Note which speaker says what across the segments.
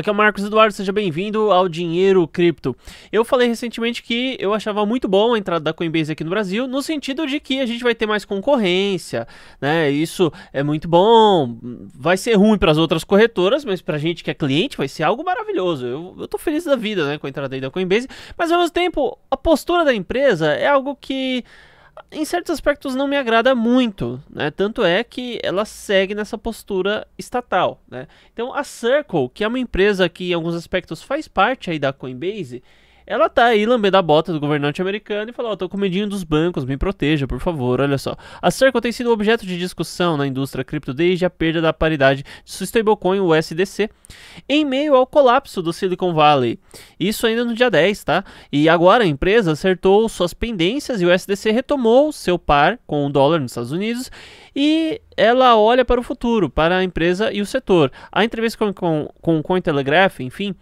Speaker 1: Aqui é o Marcos Eduardo, seja bem-vindo ao Dinheiro Cripto. Eu falei recentemente que eu achava muito bom a entrada da Coinbase aqui no Brasil, no sentido de que a gente vai ter mais concorrência, né? Isso é muito bom. Vai ser ruim para as outras corretoras, mas para a gente que é cliente vai ser algo maravilhoso. Eu, eu tô feliz da vida, né, com a entrada aí da Coinbase, mas ao mesmo tempo, a postura da empresa é algo que em certos aspectos não me agrada muito, né? Tanto é que ela segue nessa postura estatal, né? Então a Circle, que é uma empresa que em alguns aspectos faz parte aí da Coinbase, ela tá aí lambendo a bota do governante americano e falou Ó, oh, tô com medinho dos bancos, me proteja, por favor. Olha só. A Circle tem sido objeto de discussão na indústria cripto desde a perda da paridade de sua stablecoin, o USDC, em meio ao colapso do Silicon Valley. Isso ainda no dia 10, tá? E agora a empresa acertou suas pendências e o USDC retomou seu par com o dólar nos Estados Unidos e ela olha para o futuro, para a empresa e o setor. A entrevista com, com, com o Cointelegraph, enfim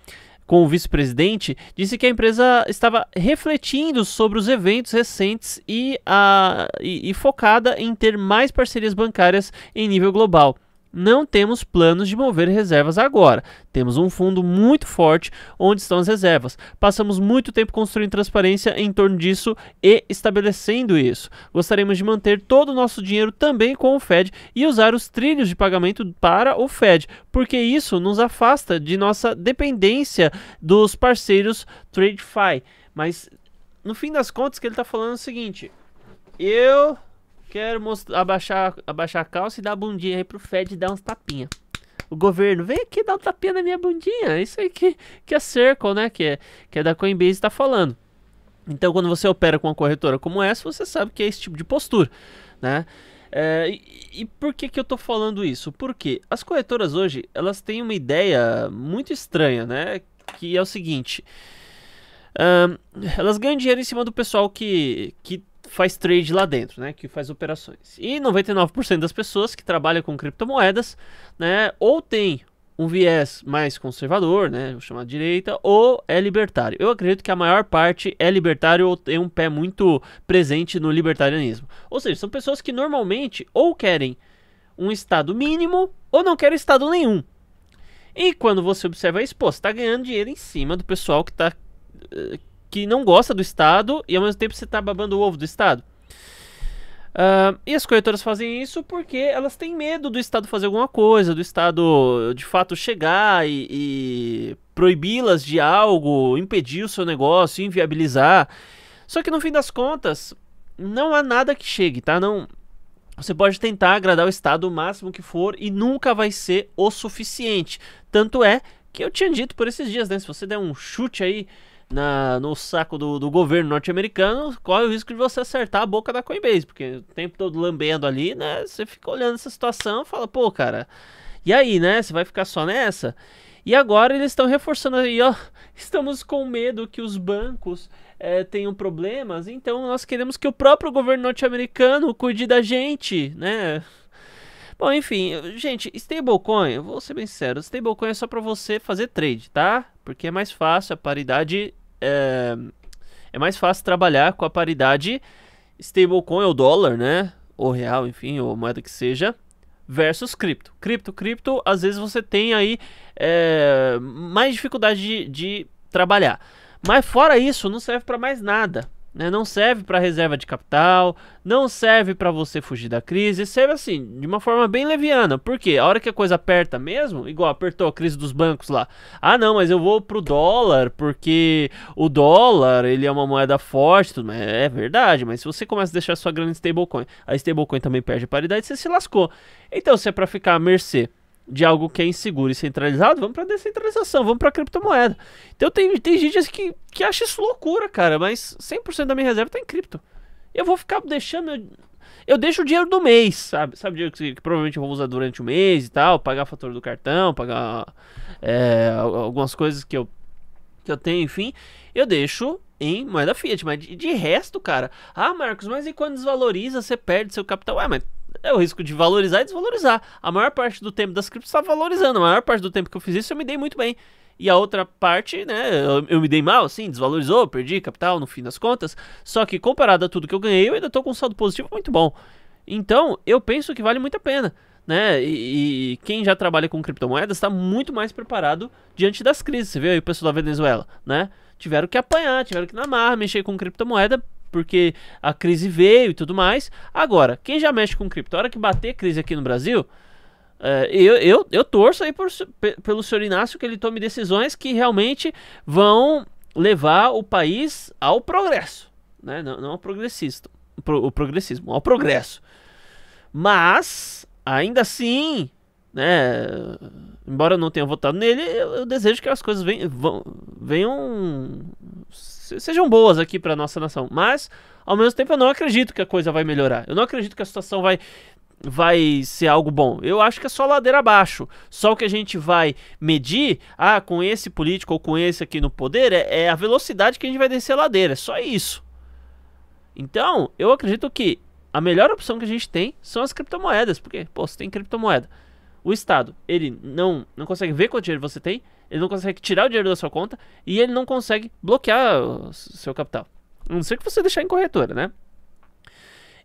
Speaker 1: com o vice-presidente, disse que a empresa estava refletindo sobre os eventos recentes e, a, ah, e, e focada em ter mais parcerias bancárias em nível global não temos planos de mover reservas agora. Temos um fundo muito forte onde estão as reservas. Passamos muito tempo construindo transparência em torno disso e estabelecendo isso. Gostaríamos de manter todo o nosso dinheiro também com o Fed e usar os trilhos de pagamento para o Fed, porque isso nos afasta de nossa dependência dos parceiros TradeFi. Mas no fim das contas, que ele está falando é o seguinte: eu Quero mostrar, abaixar, abaixar a calça e dar a bundinha aí pro Fed dar uns tapinha. O governo, vem aqui dar um tapinha na minha bundinha. É isso aí que, que a Circle, né? Que é, que é da Coinbase, tá falando. Então, quando você opera com uma corretora como essa, você sabe que é esse tipo de postura, né? É, e, e, por que, que eu tô falando isso? Porque as corretoras hoje, elas têm uma ideia muito estranha, né? Que é o seguinte elas ganham dinheiro em cima do pessoal que, que faz trade lá dentro, né, que faz operações. E 99% das pessoas que trabalham com criptomoedas, né, ou tem um viés mais conservador, né, vou chamar de direita, ou é libertário. Eu acredito que a maior parte é libertário ou tem um pé muito presente no libertarianismo. Ou seja, são pessoas que normalmente ou querem um estado mínimo ou não querem estado nenhum. E quando você observa isso, pô, você tá ganhando dinheiro em cima do pessoal que está eh, que não gosta do Estado e ao mesmo tempo você está babando o ovo do Estado. Uh, e as corretoras fazem isso porque elas têm medo do Estado fazer alguma coisa, do Estado de fato chegar e, e proibi-las de algo, impedir o seu negócio, inviabilizar. Só que no fim das contas, não há nada que chegue, tá? Não, você pode tentar agradar o Estado o máximo que for e nunca vai ser o suficiente. Tanto é que eu tinha dito por esses dias, né? Se você der um chute aí na, no saco do, do governo norte-americano, corre o risco de você acertar a boca da Coinbase, porque o tempo todo lambendo ali, né? Você fica olhando essa situação fala, pô, cara, e aí, né? Você vai ficar só nessa? E agora eles estão reforçando aí, ó. Estamos com medo que os bancos é, tenham problemas, então nós queremos que o próprio governo norte-americano cuide da gente, né? Bom, enfim, gente, stablecoin, vou ser bem sincero, stablecoin é só para você fazer trade, tá? Porque é mais fácil, a paridade é, é mais fácil trabalhar com a paridade stablecoin ou dólar, né? Ou real, enfim, ou moeda que seja, versus cripto. Cripto, cripto, às vezes você tem aí é, mais dificuldade de, de trabalhar. Mas fora isso, não serve para mais nada. Né? Não serve para reserva de capital, não serve para você fugir da crise, serve assim, de uma forma bem leviana. Porque a hora que a coisa aperta mesmo, igual apertou a crise dos bancos lá. Ah, não, mas eu vou pro dólar, porque o dólar, ele é uma moeda forte, tudo, é verdade, mas se você começa a deixar sua grana em stablecoin, a stablecoin também perde paridade, você se lascou. Então, se é para ficar à mercê de algo que é inseguro e centralizado, vamos para descentralização, vamos para criptomoeda. Então tem, tem gente assim, que, que acha isso loucura, cara, mas 100% da minha reserva tá em cripto. Eu vou ficar deixando. Eu, deixo o dinheiro do mês, sabe? Sabe o dinheiro que, que, provavelmente eu vou usar durante o mês e tal, pagar a fatura do cartão, pagar é, algumas coisas que eu, que eu tenho, enfim. Eu deixo em moeda fiat, mas de, de resto, cara. Ah, Marcos, mas e quando desvaloriza, você perde seu capital? Ah, mas é o risco de valorizar e desvalorizar. A maior parte do tempo das criptos está valorizando. A maior parte do tempo que eu fiz isso eu me dei muito bem. E a outra parte, né, eu, eu me dei mal, assim desvalorizou, perdi capital no fim das contas. Só que comparado a tudo que eu ganhei, eu ainda estou com um saldo positivo muito bom. Então, eu penso que vale muito a pena. Né? E, e quem já trabalha com criptomoedas está muito mais preparado diante das crises. Você viu aí o pessoal da Venezuela, né? Tiveram que apanhar, tiveram que namar, mexer com criptomoeda porque a crise veio e tudo mais. Agora, quem já mexe com cripto, a hora que bater crise aqui no Brasil, é, eu, eu, eu torço aí por, pelo senhor Inácio que ele tome decisões que realmente vão levar o país ao progresso, né? não, não ao progressista, pro, o progressismo, ao progresso. Mas, ainda assim, né? Embora eu não tenha votado nele, eu, eu desejo que as coisas venham, venham sejam boas aqui para nossa nação. Mas, ao mesmo tempo, eu não acredito que a coisa vai melhorar. Eu não acredito que a situação vai vai ser algo bom. Eu acho que é só ladeira abaixo. Só o que a gente vai medir, ah, com esse político ou com esse aqui no poder, é, é a velocidade que a gente vai descer a ladeira. É só isso. Então, eu acredito que a melhor opção que a gente tem são as criptomoedas. Porque, pô, você tem criptomoeda o Estado ele não, não consegue ver quanto dinheiro você tem, ele não consegue tirar o dinheiro da sua conta e ele não consegue bloquear o seu capital. A não ser que você deixar em corretora, né?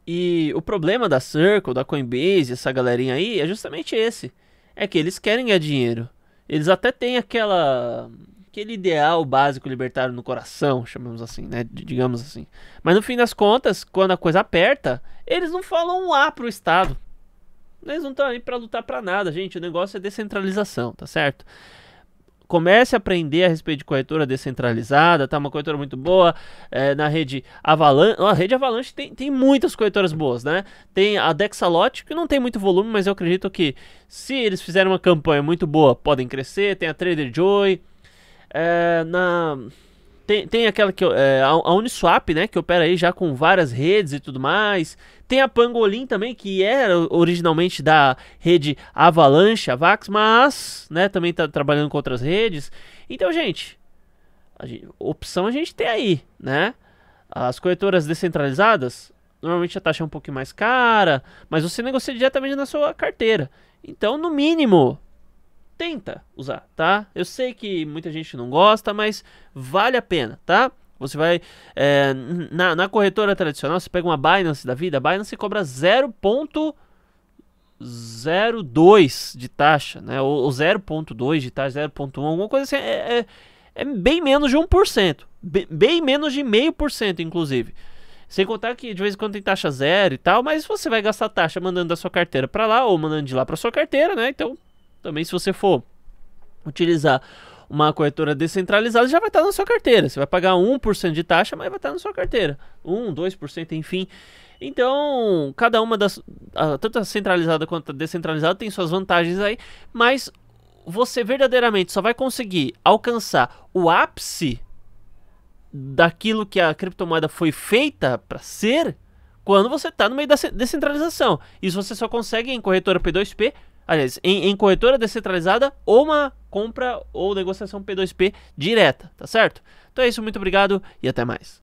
Speaker 1: E o problema da Circle, da Coinbase, essa galerinha aí, é justamente esse. É que eles querem ganhar dinheiro. Eles até têm aquela aquele ideal básico libertário no coração, chamamos assim, né? Digamos assim. Mas no fim das contas, quando a coisa aperta, eles não falam um A pro Estado. Eles não estão aí para lutar para nada, gente. O negócio é descentralização, tá certo? comece a aprender a respeito de corretora descentralizada, tá? Uma corretora muito boa é, na rede Avalanche. A rede Avalanche tem, tem muitas corretoras boas, né? Tem a Dexalot, que não tem muito volume, mas eu acredito que se eles fizerem uma campanha muito boa, podem crescer. Tem a Trader Joy. É, na tem, tem aquela que é, a Uniswap, né, que opera aí já com várias redes e tudo mais. Tem a Pangolin também, que era originalmente da rede Avalanche, Avax, mas, né, também tá trabalhando com outras redes. Então, gente, a gente, opção a gente tem aí, né? As corretoras descentralizadas, normalmente a taxa é um pouquinho mais cara, mas você negocia diretamente na sua carteira. Então, no mínimo, tenta usar, tá? Eu sei que muita gente não gosta, mas vale a pena, tá? Você vai é, na, na, corretora tradicional, você pega uma Binance da vida, a Binance cobra 0.02 de taxa, né? Ou, ou 0.2 de taxa, 0.1, alguma coisa assim. É, é, é bem menos de 1%, bem, bem menos de 0,5%, inclusive. Sem contar que de vez em quando tem taxa zero e tal, mas você vai gastar taxa mandando da sua carteira para lá ou mandando de lá para sua carteira, né? Então também se você for utilizar uma corretora descentralizada já vai estar tá na sua carteira. Você vai pagar 1% de taxa, mas vai estar tá na sua carteira. 1, 2%, enfim. Então, cada uma das. tanto a centralizada quanto a descentralizada tem suas vantagens aí, mas você verdadeiramente só vai conseguir alcançar o ápice daquilo que a criptomoeda foi feita para ser quando você está no meio da descentralização. Isso você só consegue em corretora P2P aliás, em, em corretora descentralizada ou uma compra ou negociação P2P direta, tá certo? Então é isso, muito obrigado e até mais.